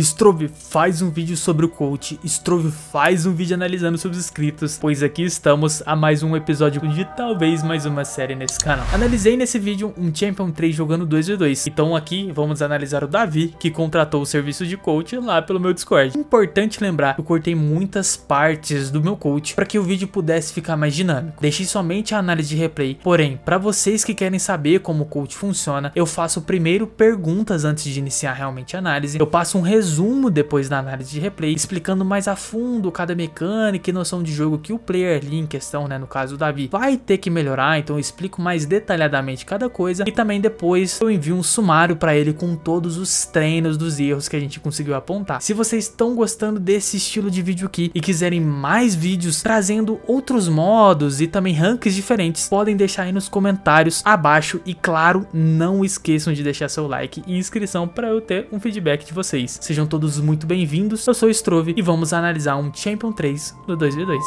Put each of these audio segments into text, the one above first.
Strove faz um vídeo sobre o coach, Strove faz um vídeo analisando seus inscritos, pois aqui estamos a mais um episódio de talvez mais uma série nesse canal. Analisei nesse vídeo um Champion 3 jogando 2v2, então aqui vamos analisar o Davi, que contratou o serviço de coach lá pelo meu Discord. Importante lembrar que eu cortei muitas partes do meu coach para que o vídeo pudesse ficar mais dinâmico. Deixei somente a análise de replay, porém, para vocês que querem saber como o coach funciona, eu faço primeiro perguntas antes de iniciar realmente a análise, eu passo um resumo resumo depois da análise de replay, explicando mais a fundo cada mecânica e noção de jogo que o player ali em questão, né, no caso o Davi, vai ter que melhorar, então eu explico mais detalhadamente cada coisa e também depois eu envio um sumário para ele com todos os treinos dos erros que a gente conseguiu apontar. Se vocês estão gostando desse estilo de vídeo aqui e quiserem mais vídeos trazendo outros modos e também ranks diferentes, podem deixar aí nos comentários abaixo e claro, não esqueçam de deixar seu like e inscrição para eu ter um feedback de vocês. Se Sejam todos muito bem-vindos. Eu sou o Strove e vamos analisar um Champion 3 do 2v2.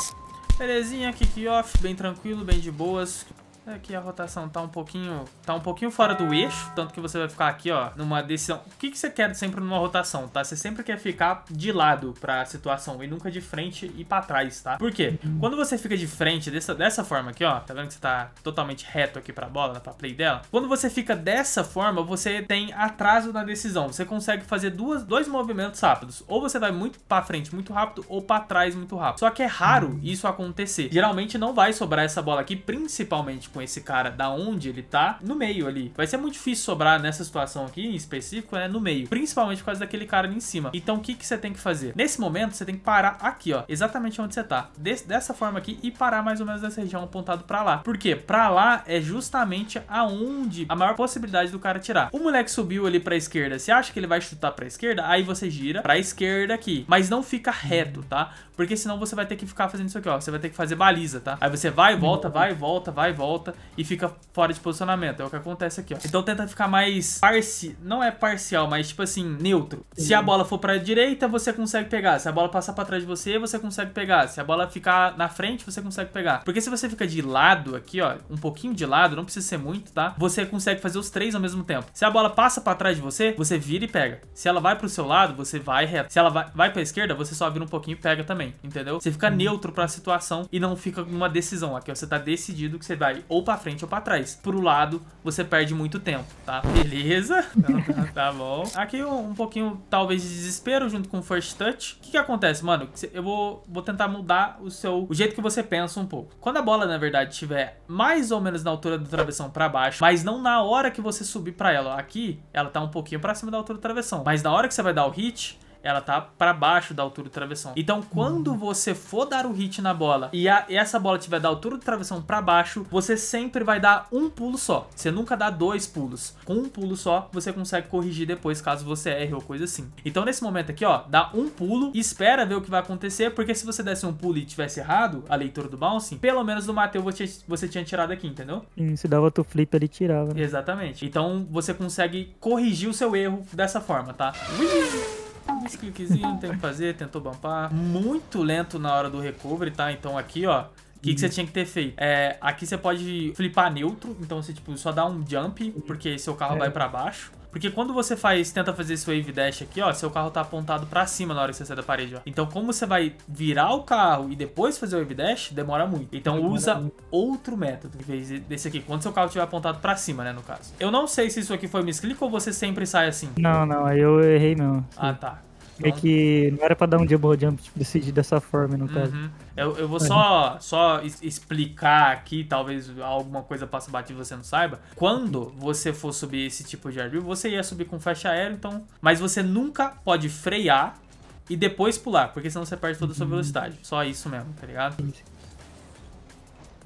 Belezinha, kick off, bem tranquilo, bem de boas. Aqui é a rotação tá um pouquinho tá um pouquinho fora do eixo, tanto que você vai ficar aqui, ó, numa decisão. O que, que você quer sempre numa rotação, tá? Você sempre quer ficar de lado pra situação e nunca de frente e pra trás, tá? Por quê? Uhum. Quando você fica de frente dessa, dessa forma aqui, ó, tá vendo que você tá totalmente reto aqui pra bola, pra play dela? Quando você fica dessa forma, você tem atraso na decisão. Você consegue fazer duas, dois movimentos rápidos. Ou você vai muito pra frente muito rápido ou pra trás muito rápido. Só que é raro uhum. isso acontecer. Geralmente não vai sobrar essa bola aqui, principalmente com esse cara da onde ele tá, no meio ali. Vai ser muito difícil sobrar nessa situação aqui, em específico, né? No meio. Principalmente por causa daquele cara ali em cima. Então, o que, que você tem que fazer? Nesse momento, você tem que parar aqui, ó. Exatamente onde você tá. Des dessa forma aqui e parar mais ou menos nessa região apontado pra lá. Por quê? Pra lá é justamente aonde a maior possibilidade do cara tirar. O moleque subiu ali pra esquerda. Você acha que ele vai chutar pra esquerda? Aí você gira pra esquerda aqui. Mas não fica reto, tá? Porque senão você vai ter que ficar fazendo isso aqui, ó. Você vai ter que fazer baliza, tá? Aí você vai e volta, vai e volta, vai e volta volta e fica fora de posicionamento. É o que acontece aqui, ó. Então tenta ficar mais parci... Não é parcial, mas tipo assim, neutro. Se a uhum. bola for pra direita, você consegue pegar. Se a bola passar pra trás de você, você consegue pegar. Se a bola ficar na frente, você consegue pegar. Porque se você fica de lado aqui, ó, um pouquinho de lado, não precisa ser muito, tá? Você consegue fazer os três ao mesmo tempo. Se a bola passa pra trás de você, você vira e pega. Se ela vai pro seu lado, você vai reto. Se ela vai, vai pra esquerda, você só vira um pouquinho e pega também, entendeu? Você fica uhum. neutro pra situação e não fica numa decisão aqui, ó. Você tá decidido que você vai ou para frente ou para trás. Pro lado, você perde muito tempo, tá? Beleza? Então, tá, tá, bom. Aqui um, pouquinho, talvez, de desespero junto com o first touch. O que que acontece, mano? Eu vou, vou tentar mudar o seu o jeito que você pensa um pouco. Quando a bola, na verdade, estiver mais ou menos na altura do travessão para baixo, mas não na hora que você subir para ela. Aqui, ela tá um pouquinho para cima da altura do travessão. Mas na hora que você vai dar o hit, ela tá para baixo da altura do travessão. Então, quando uhum. você for dar o hit na bola e, a, e essa bola tiver da altura do travessão para baixo, você sempre vai dar um pulo só. Você nunca dá dois pulos. Com um pulo só, você consegue corrigir depois caso você erre ou coisa assim. Então, nesse momento aqui, ó, dá um pulo, espera ver o que vai acontecer, porque se você desse um pulo e tivesse errado a leitura do bouncing, pelo menos no Mateu você, você tinha tirado aqui, entendeu? Se dava tu flip, ele tirava. Né? Exatamente. Então, você consegue corrigir o seu erro dessa forma, tá? Whee! uns cliquezinho tem que fazer, tentou bampar. Muito lento na hora do recovery, tá? Então aqui, ó, o que, que você tinha que ter feito? É, aqui você pode flipar neutro, então você tipo, só dá um jump, porque seu carro é. vai para baixo. Porque quando você faz, tenta fazer esse wave dash aqui, ó, seu carro tá apontado pra cima na hora que você sai da parede, ó. Então, como você vai virar o carro e depois fazer o wave dash, demora muito. Então, demora usa muito. outro método em vez desse aqui, quando seu carro estiver apontado pra cima, né, no caso. Eu não sei se isso aqui foi misclick ou você sempre sai assim. Não, não, aí eu errei não. Ah, tá. É que não era pra dar um double jump, tipo, decidir dessa forma, no caso. Uhum. Eu, eu vou uhum. só, só explicar aqui, talvez alguma coisa passe batido e você não saiba. Quando você for subir esse tipo de árvore, você ia subir com flecha aérea, então... Mas você nunca pode frear e depois pular, porque senão você perde toda a sua uhum. velocidade. Só isso mesmo, tá ligado?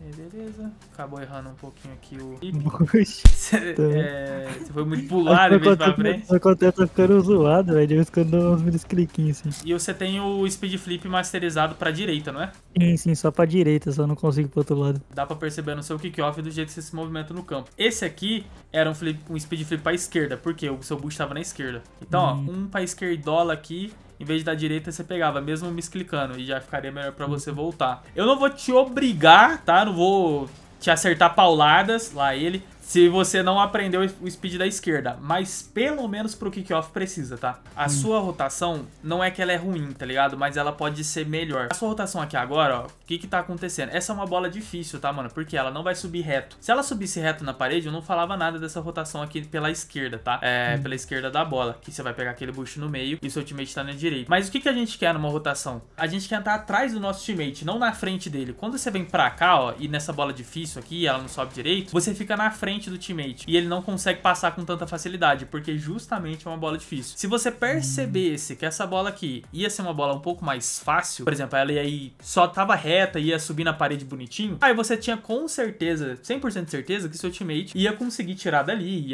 E beleza. Acabou errando um pouquinho aqui o. Tá. é, você foi muito pular em pra frente. Meu tá ficando zoado, velho. De vez em quando uns meus cliquinhos assim. E você tem o speed flip masterizado pra direita, não é? Sim, sim, só pra direita, só não consigo pro outro lado. Dá pra perceber no seu kickoff do jeito que você se movimenta no campo. Esse aqui era um, flip, um speed flip pra esquerda, porque o seu boost tava na esquerda. Então, hum. ó, um pra esquerdola aqui em vez da direita você pegava, mesmo misclicando, e já ficaria melhor para você voltar. Eu não vou te obrigar, tá? Não vou te acertar pauladas, lá ele se você não aprendeu o speed da esquerda. Mas pelo menos pro kickoff precisa, tá? A hum. sua rotação não é que ela é ruim, tá ligado? Mas ela pode ser melhor. A sua rotação aqui agora, ó, o que que tá acontecendo? Essa é uma bola difícil, tá, mano? Porque ela não vai subir reto. Se ela subisse reto na parede, eu não falava nada dessa rotação aqui pela esquerda, tá? É, hum. pela esquerda da bola. Que você vai pegar aquele bucho no meio e seu teammate tá na direita. Mas o que que a gente quer numa rotação? A gente quer estar atrás do nosso teammate, não na frente dele. Quando você vem pra cá, ó, e nessa bola difícil aqui, ela não sobe direito, você fica na frente frente do teammate e ele não consegue passar com tanta facilidade, porque justamente é uma bola difícil. Se você percebesse hum. que essa bola aqui ia ser uma bola um pouco mais fácil, por exemplo, ela ia aí só tava reta e ia subir na parede bonitinho, aí você tinha com certeza, 100% de certeza que seu teammate ia conseguir tirar dali, e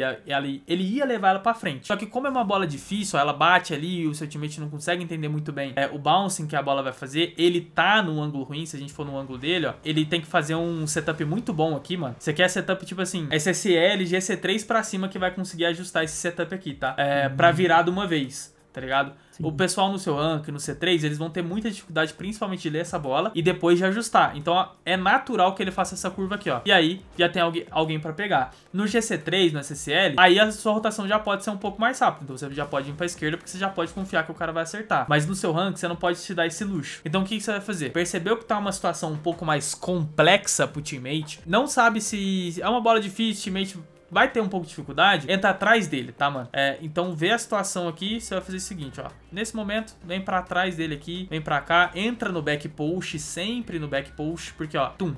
ele ia levar ela para frente. Só que como é uma bola difícil, ela bate ali e o seu teammate não consegue entender muito bem é, o bouncing que a bola vai fazer, ele tá no ângulo ruim, se a gente for no ângulo dele, ó, ele tem que fazer um setup muito bom aqui, mano. Você quer setup tipo assim, é você GSL, GC3 para cima que vai conseguir ajustar esse setup aqui, tá? É, uhum. Pra virar de uma vez tá ligado? Sim. O pessoal no seu rank, no C3, eles vão ter muita dificuldade, principalmente de ler essa bola e depois de ajustar. Então ó, é natural que ele faça essa curva aqui, ó. E aí já tem alguém, alguém pra pegar. No GC3, no SSL, aí a sua rotação já pode ser um pouco mais rápida. Então você já pode ir pra esquerda porque você já pode confiar que o cara vai acertar. Mas no seu rank, você não pode se dar esse luxo. Então o que, que você vai fazer? Percebeu que tá uma situação um pouco mais complexa pro teammate? Não sabe se é uma bola difícil, teammate vai ter um pouco de dificuldade, entra atrás dele, tá, mano? É, então vê a situação aqui, você vai fazer o seguinte, ó. Nesse momento, vem pra trás dele aqui, vem pra cá, entra no back post, sempre no back post, porque, ó, tum,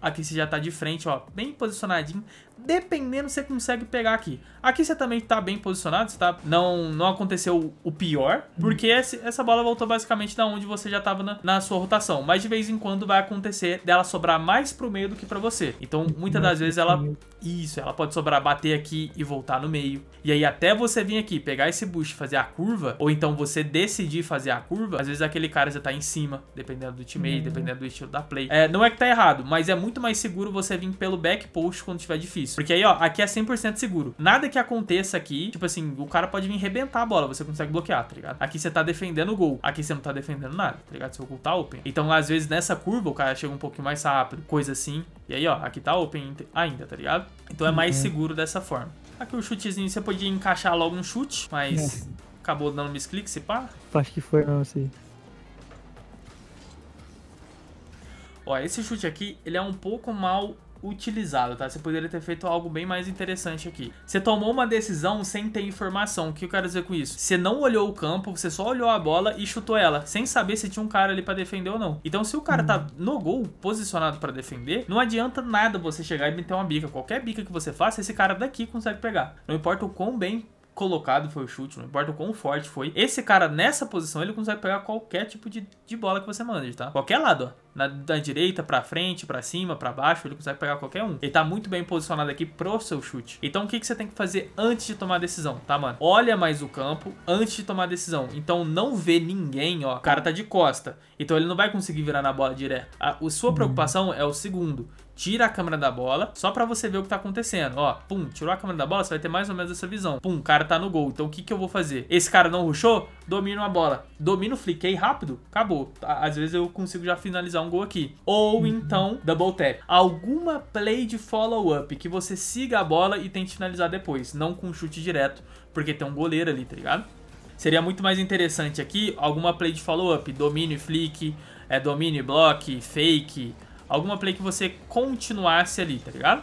Aqui você já tá de frente, ó, bem posicionadinho dependendo você consegue pegar aqui. Aqui você também está bem posicionado, você tá, não, não aconteceu o pior, uhum. porque esse, essa bola voltou basicamente da onde você já estava na, na, sua rotação. Mas de vez em quando vai acontecer dela sobrar mais pro meio do que para você. Então, muitas das vezes ela... Isso, ela pode sobrar, bater aqui e voltar no meio. E aí até você vir aqui, pegar esse boost, fazer a curva, ou então você decidir fazer a curva, às vezes aquele cara já está em cima, dependendo do time, uhum. dependendo do estilo da play. É, não é que tá errado, mas é muito mais seguro você vir pelo back post quando tiver difícil isso. Porque aí, ó, aqui é 100% seguro. Nada que aconteça aqui, tipo assim, o cara pode vir rebentar a bola, você consegue bloquear, tá ligado? Aqui você tá defendendo o gol, aqui você não tá defendendo nada, tá ligado? se gol open. Então, às vezes, nessa curva, o cara chega um pouquinho mais rápido, coisa assim. E aí, ó, aqui tá open ainda, tá ligado? Então é mais uhum. seguro dessa forma. Aqui o chutezinho, você podia encaixar logo um chute, mas... É acabou dando misclick, se pá? Acho que foi, não, sei. Ó, esse chute aqui, ele é um pouco mal utilizado, tá? Você poderia ter feito algo bem mais interessante aqui. Você tomou uma decisão sem ter informação. O que eu quero dizer com isso? Você não olhou o campo, você só olhou a bola e chutou ela, sem saber se tinha um cara ali para defender ou não. Então, se o cara tá uhum. no gol, posicionado para defender, não adianta nada você chegar e meter uma bica. Qualquer bica que você faça, esse cara daqui consegue pegar. Não importa o quão bem colocado foi o chute, não importa o quão forte foi. Esse cara nessa posição, ele consegue pegar qualquer tipo de, de bola que você mande, tá? Qualquer lado, ó na, da direita para frente, para cima, para baixo, ele consegue pegar qualquer um. Ele tá muito bem posicionado aqui pro seu chute. Então o que, que você tem que fazer antes de tomar a decisão, tá, mano? Olha mais o campo antes de tomar a decisão. Então não vê ninguém, ó. O cara tá de costa. Então ele não vai conseguir virar na bola direto. A, a sua uhum. preocupação é o segundo tira a câmera da bola, só para você ver o que tá acontecendo. Ó, pum, tirou a câmera da bola, você vai ter mais ou menos essa visão. Pum, o cara tá no gol. Então o que que eu vou fazer? Esse cara não rushou? Domino a bola. Domino, fliquei rápido, acabou. Tá, às vezes eu consigo já finalizar um gol aqui. Ou uhum. então, double tap. Alguma play de follow-up que você siga a bola e tente finalizar depois, não com chute direto, porque tem um goleiro ali, tá ligado? Seria muito mais interessante aqui alguma play de follow-up, domino e flick, é, domino e block, fake, Alguma play que você continuasse ali, tá ligado?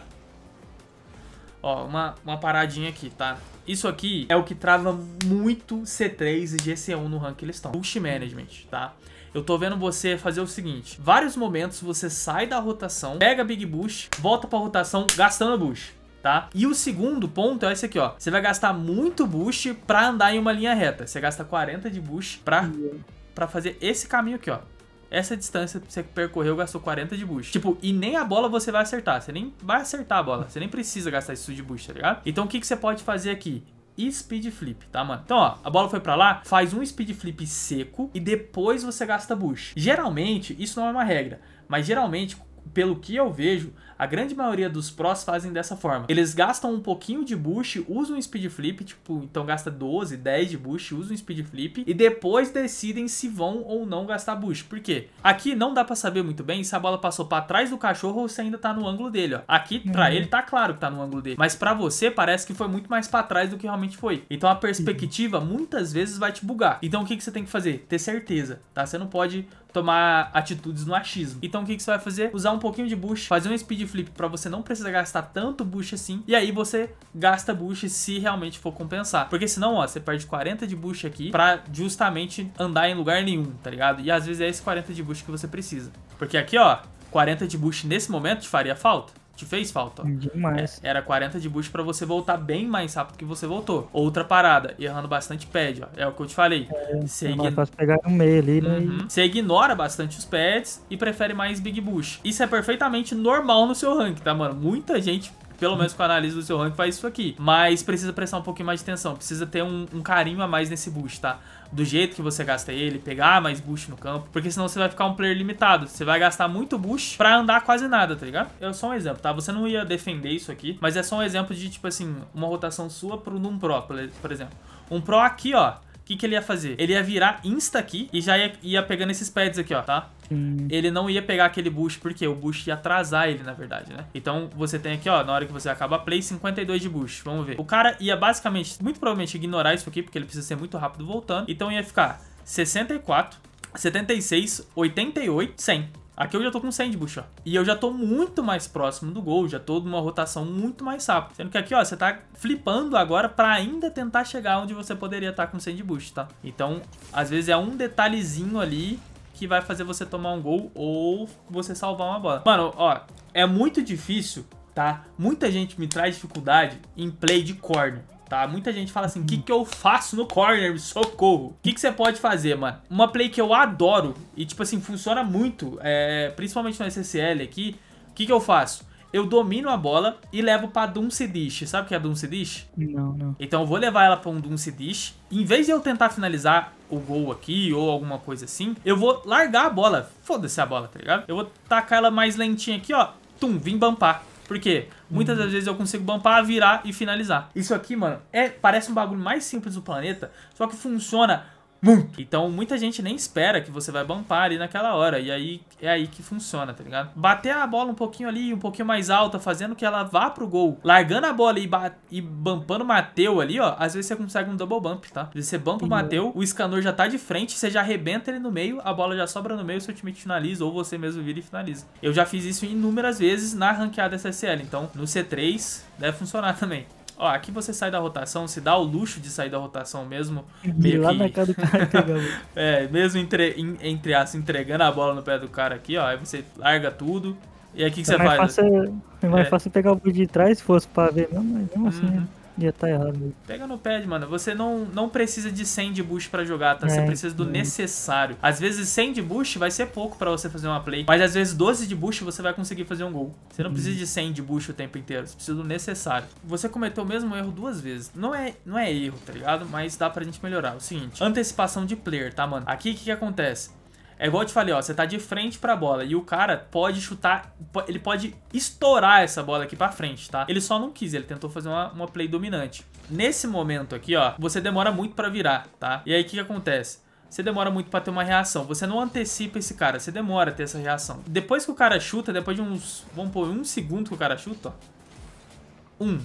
Ó, uma, uma paradinha aqui, tá? Isso aqui é o que trava muito C3 e GC1 no rank que eles estão. Push Management, tá? Eu tô vendo você fazer o seguinte. Vários momentos você sai da rotação, pega Big boost, volta pra rotação gastando boost, Tá? E o segundo ponto é esse aqui, ó. Você vai gastar muito boost pra andar em uma linha reta. Você gasta 40 de boost pra, pra fazer esse caminho aqui, ó. Essa distância que você percorreu gastou 40 de boost. Tipo, e nem a bola você vai acertar. Você nem vai acertar a bola. Você nem precisa gastar isso de boost, tá ligado? Então o que, que você pode fazer aqui? e speed flip, tá, mano? Então, ó, a bola foi pra lá, faz um speed flip seco e depois você gasta boost Geralmente, isso não é uma regra, mas geralmente, pelo que eu vejo, a grande maioria dos prós fazem dessa forma. Eles gastam um pouquinho de boost, usam um speed flip, tipo, então gasta 12, 10 de boost, usam um speed flip e depois decidem se vão ou não gastar boost. Por quê? Aqui não dá para saber muito bem se a bola passou para trás do cachorro ou se ainda tá no ângulo dele, ó. Aqui uhum. ele tá claro que tá no ângulo dele, mas para você parece que foi muito mais para trás do que realmente foi. Então a perspectiva uhum. muitas vezes vai te bugar. Então o que que você tem que fazer? Ter certeza, tá? Você não pode tomar atitudes no achismo. Então o que, que você vai fazer? Usar um pouquinho de boost, fazer um speed flip para você não precisar gastar tanto boost assim, e aí você gasta boost se realmente for compensar. Porque senão, ó, você perde 40 de boost aqui para justamente andar em lugar nenhum, tá ligado? E às vezes é esse 40 de boost que você precisa. Porque aqui, ó, 40 de boost nesse momento te faria falta. Te fez falta. Demais. É, era 40 de boost para você voltar bem mais rápido que você voltou. Outra parada, errando bastante pad, ó. É o que eu te falei. É, você posso é pegar no meio ali, né? Uhum. Você ignora bastante os pads e prefere mais big boost. Isso é perfeitamente normal no seu rank, tá, mano? Muita gente pelo menos com a análise do seu rank, faz isso aqui. Mas precisa prestar um pouquinho mais de atenção, precisa ter um, um carinho a mais nesse boost, tá? do jeito que você gasta ele, pegar mais boost no campo, porque senão você vai ficar um player limitado. Você vai gastar muito boost pra andar quase nada, tá ligado? É só um exemplo, tá? Você não ia defender isso aqui, mas é só um exemplo de, tipo assim, uma rotação sua pro num pro, por exemplo. Um pro aqui, ó, que, que ele ia fazer? Ele ia virar insta aqui e já ia, ia pegando esses pads aqui, ó, tá? Ele não ia pegar aquele boost, porque o boost ia atrasar ele, na verdade, né? Então, você tem aqui, ó, na hora que você acaba a play, 52 de boost. Vamos ver. O cara ia basicamente, muito provavelmente, ignorar isso aqui, porque ele precisa ser muito rápido voltando. Então, ia ficar 64, 76, 88, 100. Aqui eu já tô com Sandbush, ó. E eu já tô muito mais próximo do gol, já tô numa rotação muito mais rápida. Sendo que aqui, ó, você tá flipando agora pra ainda tentar chegar onde você poderia estar tá com Sandbush, tá? Então, às vezes é um detalhezinho ali que vai fazer você tomar um gol ou você salvar uma bola. Mano, ó, é muito difícil, tá? Muita gente me traz dificuldade em play de corner tá? Muita gente fala assim, o que, hum. que eu faço no corner? Socorro. O que, que você pode fazer, mano? Uma play que eu adoro e, tipo assim, funciona muito, é, principalmente no SSL aqui, o que, que eu faço? eu domino a bola e levo pra Dunce Dish. Sabe o que é Dunce Dish? Não, não. Então eu vou levar ela pra um Dunce Dish. Em vez de eu tentar finalizar o gol aqui ou alguma coisa assim, eu vou largar a bola. Foda-se a bola, tá ligado? Eu vou tacar ela mais lentinha aqui, ó. Tum, vim bampar. Porque muitas uhum. das vezes eu consigo bampar, virar e finalizar. Isso aqui, mano, é parece um bagulho mais simples do planeta, só que funciona muito. Então muita gente nem espera que você vai bampar ali naquela hora. E aí é aí que funciona, tá ligado? Bater a bola um pouquinho ali, um pouquinho mais alta, fazendo que ela vá pro gol. Largando a bola e, e bampando o Mateu ali, ó. Às vezes você consegue um double bump, tá? Você bampa o uhum. Mateu, o escanor já tá de frente, você já arrebenta ele no meio, a bola já sobra no meio, seu time finaliza, ou você mesmo vira e finaliza. Eu já fiz isso inúmeras vezes na ranqueada SSL, então no C3 deve funcionar também. Ó, aqui você sai da rotação, se dá o luxo de sair da rotação mesmo. Meio lá que... na cara do cara é, mesmo entre, entre as, entregando a bola no pé do cara aqui, ó. Aí você larga tudo. E aí o que, que é você faz? Fácil, é, é mais é. fácil pegar o de trás se fosse pra ver, não, mas mesmo assim. Uhum. Né? tá errado. Pega no pad, mano. Você não, não precisa de 100 de boost pra jogar, tá? É, você precisa do é. necessário. Às vezes 100 de boost vai ser pouco pra você fazer uma play, mas às vezes 12 de boost você vai conseguir fazer um gol. Você não hum. precisa uhum. de 100 de boost o tempo inteiro, você precisa do necessário. Você cometeu o mesmo erro duas vezes. Não é, não é erro, tá ligado? Mas dá pra gente melhorar. É o seguinte, antecipação de player, tá, mano? Aqui o que, que acontece? É igual eu te falei, ó, você tá de frente pra bola e o cara pode chutar, ele pode estourar essa bola aqui pra frente, tá? Ele só não quis, ele tentou fazer uma, uma play dominante. Nesse momento aqui, ó, você demora muito pra virar, tá? E aí o que, que acontece? você demora muito para ter uma reação. Você não antecipa esse cara, você demora a ter essa reação. Depois que o cara chuta, depois de uns, vamos pôr, um segundo que o cara chuta, ó. Um.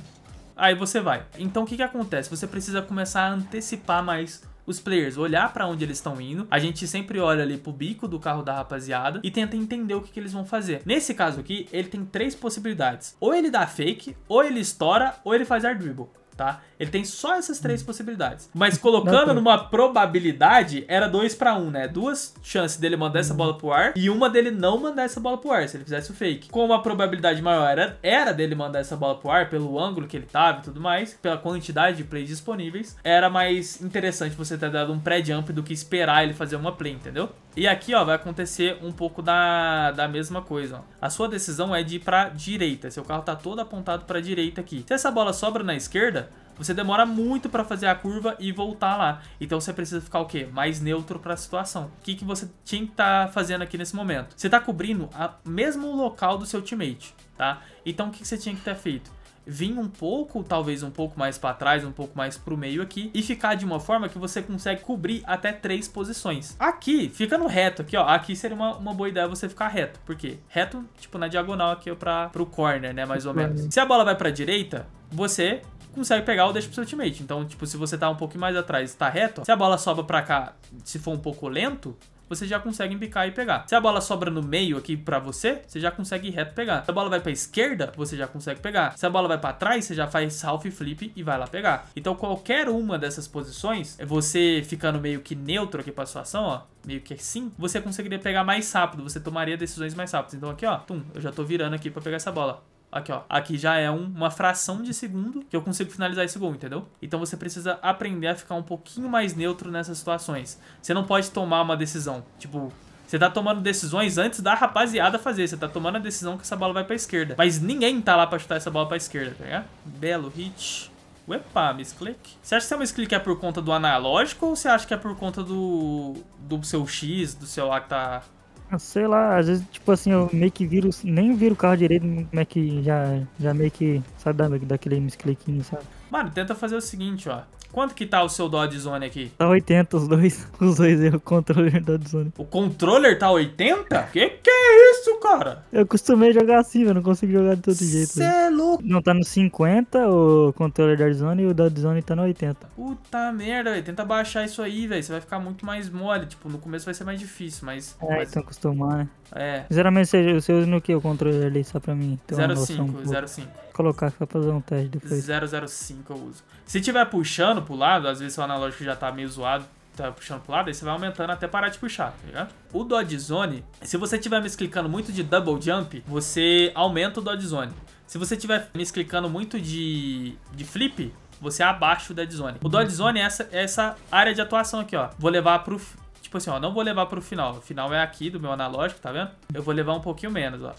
Aí você vai. Então o que que acontece? Você precisa começar a antecipar mais os players, olhar para onde eles estão indo. A gente sempre olha ali pro bico do carro da rapaziada e tenta entender o que, que eles vão fazer. Nesse caso aqui, ele tem três possibilidades. Ou ele dá fake, ou ele estoura, ou ele faz air dribble, tá? Ele tem só essas três hum. possibilidades. Mas colocando tá. numa probabilidade, era 2 para 1, um, né? Duas chances dele mandar essa hum. bola pro ar e uma dele não mandar essa bola pro ar, se ele fizesse o fake. Como a probabilidade maior era, era dele mandar essa bola pro ar, pelo ângulo que ele tava e tudo mais, pela quantidade de plays disponíveis, era mais interessante você ter dado um pré-jump do que esperar ele fazer uma play, entendeu? E aqui, ó, vai acontecer um pouco da, da mesma coisa, ó. A sua decisão é de ir pra direita. Seu carro tá todo apontado pra direita aqui. Se essa bola sobra na esquerda, você demora muito para fazer a curva e voltar lá. Então você precisa ficar o quê? Mais neutro para a situação. O que, que você tinha que estar tá fazendo aqui nesse momento? Você está cobrindo o mesmo local do seu teammate, tá? Então o que, que você tinha que ter feito? Vim um pouco, talvez um pouco mais para trás, um pouco mais para o meio aqui e ficar de uma forma que você consegue cobrir até três posições. Aqui, ficando reto aqui, ó, aqui seria uma, uma boa ideia você ficar reto, porque reto, tipo, na diagonal aqui para o corner, né, mais ou menos. Se a bola vai para direita, você consegue pegar ou deixa pro seu teammate. Então, tipo, se você tá um pouquinho mais atrás e tá reto, se a bola sobra pra cá, se for um pouco lento, você já consegue picar e pegar. Se a bola sobra no meio aqui pra você, você já consegue reto pegar. Se a bola vai pra esquerda, você já consegue pegar. Se a bola vai pra trás, você já faz half flip e vai lá pegar. Então qualquer uma dessas posições, é você ficando meio que neutro aqui pra situação, ó, meio que assim, você conseguiria pegar mais rápido, você tomaria decisões mais rápidas. Então aqui, ó, tum, eu já tô virando aqui pra pegar essa bola. Aqui, ó. Aqui já é um, uma fração de segundo que eu consigo finalizar esse gol, entendeu? Então você precisa aprender a ficar um pouquinho mais neutro nessas situações. Você não pode tomar uma decisão, tipo... Você tá tomando decisões antes da rapaziada fazer. Você tá tomando a decisão que essa bola vai pra esquerda. Mas ninguém tá lá pra chutar essa bola pra esquerda, tá ligado? Belo hit. Uepa, misclick. Você acha que seu misclick é por conta do analógico ou você acha que é por conta do, do seu X, do seu lá que tá ah, sei lá, às vezes, tipo assim, eu meio que viro, nem viro o carro direito, como é que já, já meio que, sabe, daquele miscliquinho, sabe? Mano, tenta fazer o seguinte, ó. Quanto que tá o seu Dodge Zone aqui? Tá 80 os dois. Os dois é o controller e Dodge Zone. O controller tá 80? Que que é isso, cara? Eu costumei jogar assim, eu não consigo jogar de todo jeito. Você é louco. Não, tá no 50 o controller Dodge Zone e o Dodge Zone tá no 80. Puta merda, velho. Tenta baixar isso aí, velho. Você vai ficar muito mais mole. Tipo, no começo vai ser mais difícil, mas... É, mas... então acostumar, né? É. Geralmente você, você usa no que o controle ali, só pra mim? 05, 05. Colocar só pra fazer um teste depois. 005 eu uso. Se tiver puxando pro lado, às vezes o analógico já tá meio zoado, tá puxando pro lado, aí você vai aumentando até parar de puxar, tá ligado? O Dodge Zone, se você tiver me clicando muito de Double Jump, você aumenta o Dodge Zone. Se você tiver me clicando muito de, de Flip, você abaixa o Dead Zone. O Dodge Zone é essa, é essa área de atuação aqui, ó. Vou levar pro, tipo assim, ó, não vou levar pro final. O final é aqui do meu analógico, tá vendo? Eu vou levar um pouquinho menos, ó.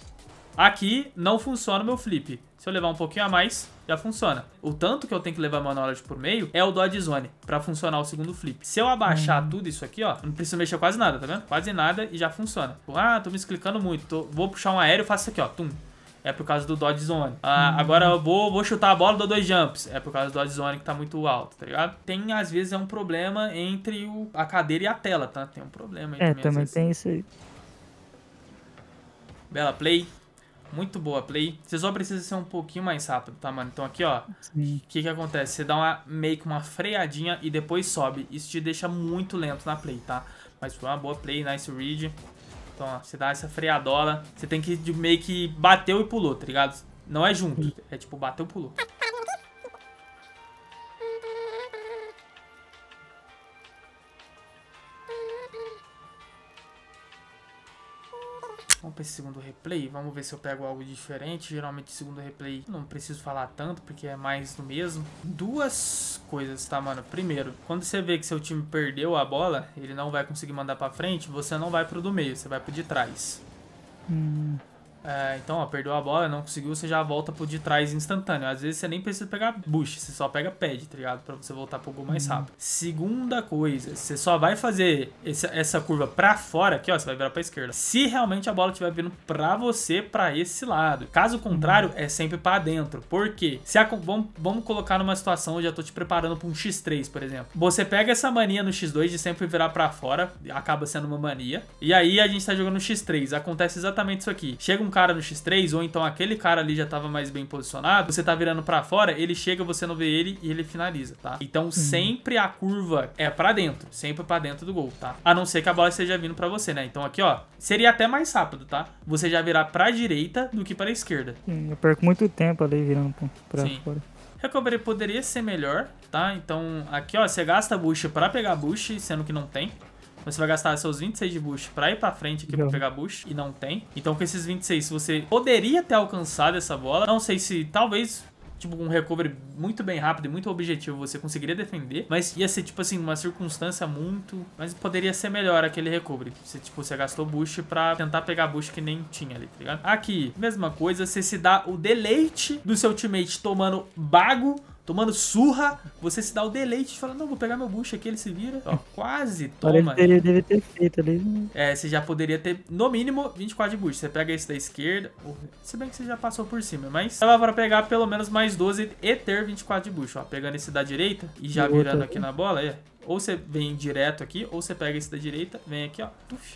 Aqui não funciona o meu flip. Se eu levar um pouquinho a mais, já funciona. O tanto que eu tenho que levar meu analógico por meio é o Dodge Zone, pra funcionar o segundo flip. Se eu abaixar hum. tudo isso aqui, ó, não preciso mexer quase nada, tá vendo? Quase nada e já funciona. Tipo, ah, tô me explicando muito. Tô... Vou puxar um aéreo, faço isso aqui, ó, tum é por causa do Dodge Zone. Ah, hum. Agora eu vou, vou chutar a bola, dou dois jumps, é por causa do Dodge Zone que tá muito alto, tá ligado? Tem, às vezes, é um problema entre o, a cadeira e a tela, tá? Tem um problema aí é, também. também tem isso aí. Bela play. Muito boa play. Você só precisa ser um pouquinho mais rápido, tá, mano? Então aqui, ó. O que que acontece? Você dá uma, meio que uma freadinha e depois sobe. Isso te deixa muito lento na play, tá? Mas foi uma boa play, nice read. Então, ó, você dá essa freadola, você tem que meio que bateu e pulou, tá ligado? Não é junto, é tipo bateu e pulou. para esse segundo replay. Vamos ver se eu pego algo diferente. Geralmente segundo replay não preciso falar tanto, porque é mais do mesmo. Duas coisas, tá, mano? Primeiro, quando você vê que seu time perdeu a bola, ele não vai conseguir mandar para frente, você não vai pro do meio, você vai pro de trás. Hum. É, então, ó, perdeu a bola, não conseguiu, você já volta pro de trás instantâneo. Às vezes você nem precisa pegar bush, você só pega pad, tá ligado? Pra você voltar pro gol mais uhum. rápido. Segunda coisa, você só vai fazer essa, essa curva pra fora aqui, ó, você vai virar pra esquerda. Se realmente a bola estiver vindo pra você, pra esse lado. Caso contrário, uhum. é sempre pra dentro. Por quê? Se a, vamos, vamos colocar numa situação eu já tô te preparando pra um X3, por exemplo. Você pega essa mania no X2 de sempre virar pra fora, acaba sendo uma mania. E aí a gente tá jogando no X3, acontece exatamente isso aqui. Chega um cara no X3, ou então aquele cara ali já tava mais bem posicionado, você tá virando para fora, ele chega, você não vê ele e ele finaliza, tá? Então hum. sempre a curva é para dentro, sempre para dentro do gol, tá? A não ser que a bola esteja vindo para você, né? Então aqui, ó, seria até mais rápido, tá? Você já virar pra direita do que para a esquerda. eu perco muito tempo ali virando pra Sim. fora. Recovery poderia ser melhor, tá? Então aqui, ó, você gasta bucha para pegar bucha sendo que não tem. Você vai gastar seus 26 de boost pra ir pra frente aqui não. pra pegar boost. E não tem. Então com esses 26, você poderia ter alcançado essa bola. Não sei se talvez tipo, um recovery muito bem rápido e muito objetivo, você conseguiria defender, mas ia ser, tipo assim, uma circunstância muito... Mas poderia ser melhor aquele recovery. Você, tipo, você gastou boost pra tentar pegar boost que nem tinha ali, tá ligado? Aqui, mesma coisa, você se dá o deleite do seu teammate tomando bago tomando surra, você se dá o deleite de falar, não, vou pegar meu bucho aqui, ele se vira. Ó, quase, toma. Ele deve ter feito ali. Né? É, você já poderia ter, no mínimo, 24 de bucho. Você pega esse da esquerda, se bem que você já passou por cima, mas dava pra pegar pelo menos mais 12 e ter 24 de bucho. Ó, pegando esse da direita e já virando aqui na bola, é. Ou você vem direto aqui, ou você pega esse da direita, vem aqui, ó.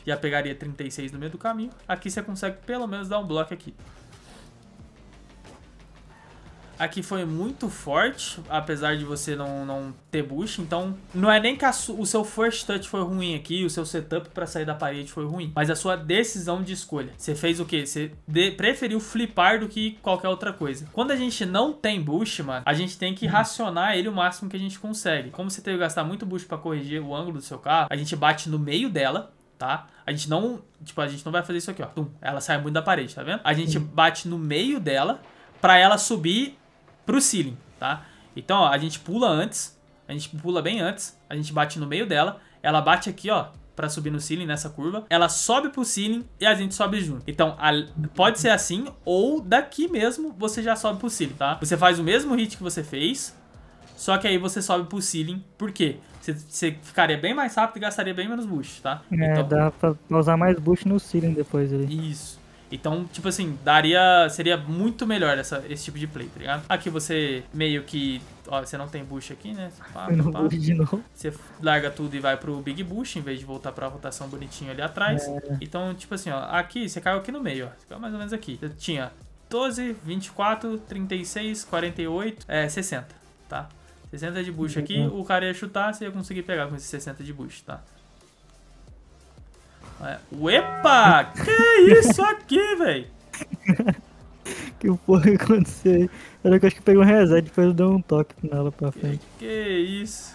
já pegaria 36 no meio do caminho. Aqui você consegue pelo menos dar um bloco aqui. Aqui foi muito forte, apesar de você não, não ter boost. Então, não é nem que a, o seu first touch foi ruim aqui, o seu setup para sair da parede foi ruim, mas a sua decisão de escolha. Você fez o quê? Você de, preferiu flipar do que qualquer outra coisa. Quando a gente não tem boost, mano, a gente tem que uhum. racionar ele o máximo que a gente consegue. Como você teve que gastar muito boost para corrigir o ângulo do seu carro, a gente bate no meio dela, tá? A gente não, tipo, a gente não vai fazer isso aqui, ó. Ela sai muito da parede, tá vendo? A gente uhum. bate no meio dela para ela subir pro ceiling, tá? Então, ó, a gente pula antes, a gente pula bem antes, a gente bate no meio dela, ela bate aqui, ó, para subir no ceiling nessa curva, ela sobe pro ceiling e a gente sobe junto. Então, a, pode ser assim ou daqui mesmo você já sobe pro ceiling, tá? Você faz o mesmo hit que você fez, só que aí você sobe pro ceiling, por quê? Você, você ficaria bem mais rápido e gastaria bem menos boost, tá? É, então, dá pra usar mais boost no ceiling depois ali. Isso. Então, tipo assim, daria. Seria muito melhor essa, esse tipo de play, tá ligado? Aqui você meio que. Ó, você não tem bush aqui, né? Pá, pá, pá. De novo. Você larga tudo e vai pro Big Bush, em vez de voltar pra rotação bonitinho ali atrás. É. Então, tipo assim, ó, aqui você caiu aqui no meio, ó. Você caiu mais ou menos aqui. Você tinha 12, 24, 36, 48, é, 60, tá? 60 de bush aqui, uhum. o cara ia chutar, você ia conseguir pegar com esses 60 de bush, tá? É. Uepa! Que isso aqui, velho? que porra que aconteceu aí? Era que eu acho que pegou um reset, depois eu dei um toque nela pra frente. Que, que é isso?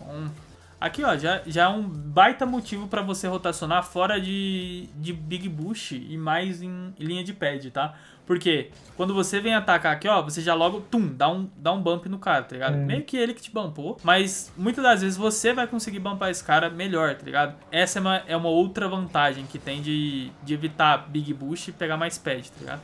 Bom. Aqui, ó, já, já é um baita motivo para você rotacionar fora de, de Big Bush e mais em linha de pad, tá? Porque quando você vem atacar aqui, ó, você já logo, tum, dá um, dá um bump no cara, tá ligado? É. Meio que ele que te bumpou, mas muitas das vezes você vai conseguir bumpar esse cara melhor, tá ligado? Essa é uma, é uma outra vantagem que tem de, de evitar Big Bush e pegar mais pad, tá ligado?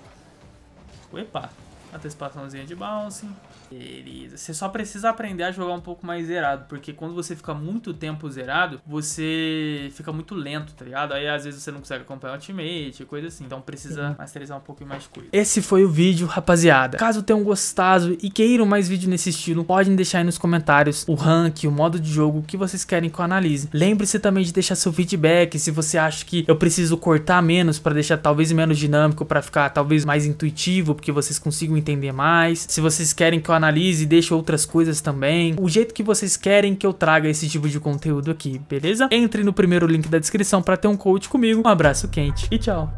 Opa, antecipaçãozinha de bouncing. Beleza. Você só precisa aprender a jogar um pouco mais zerado, porque quando você fica muito tempo zerado, você fica muito lento, tá ligado? Aí às vezes você não consegue acompanhar o ultimate, coisa assim. Então precisa masterizar um pouco mais de coisa. Esse foi o vídeo, rapaziada. Caso tenham gostado e queiram mais vídeo nesse estilo, podem deixar aí nos comentários o rank, o modo de jogo, que vocês querem que eu analise. Lembre-se também de deixar seu feedback, se você acha que eu preciso cortar menos para deixar talvez menos dinâmico, para ficar talvez mais intuitivo, porque vocês consigam entender mais. Se vocês querem que eu analise e deixe outras coisas também. O jeito que vocês querem que eu traga esse tipo de conteúdo aqui, beleza? Entre no primeiro link da descrição para ter um coach comigo. Um abraço quente e tchau!